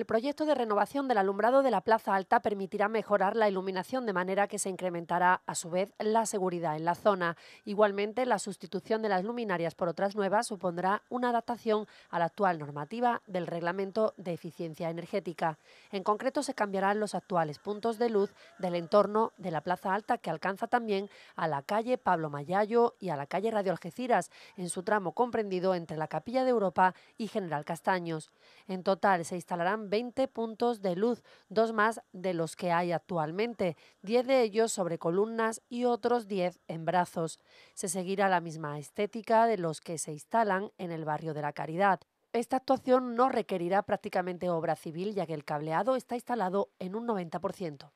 El proyecto de renovación del alumbrado de la Plaza Alta permitirá mejorar la iluminación de manera que se incrementará, a su vez, la seguridad en la zona. Igualmente, la sustitución de las luminarias por otras nuevas supondrá una adaptación a la actual normativa del Reglamento de Eficiencia Energética. En concreto, se cambiarán los actuales puntos de luz del entorno de la Plaza Alta, que alcanza también a la calle Pablo Mayallo y a la calle Radio Algeciras, en su tramo comprendido entre la Capilla de Europa y General Castaños. En total, se instalarán 20 puntos de luz, dos más de los que hay actualmente, 10 de ellos sobre columnas y otros 10 en brazos. Se seguirá la misma estética de los que se instalan en el barrio de la Caridad. Esta actuación no requerirá prácticamente obra civil ya que el cableado está instalado en un 90%.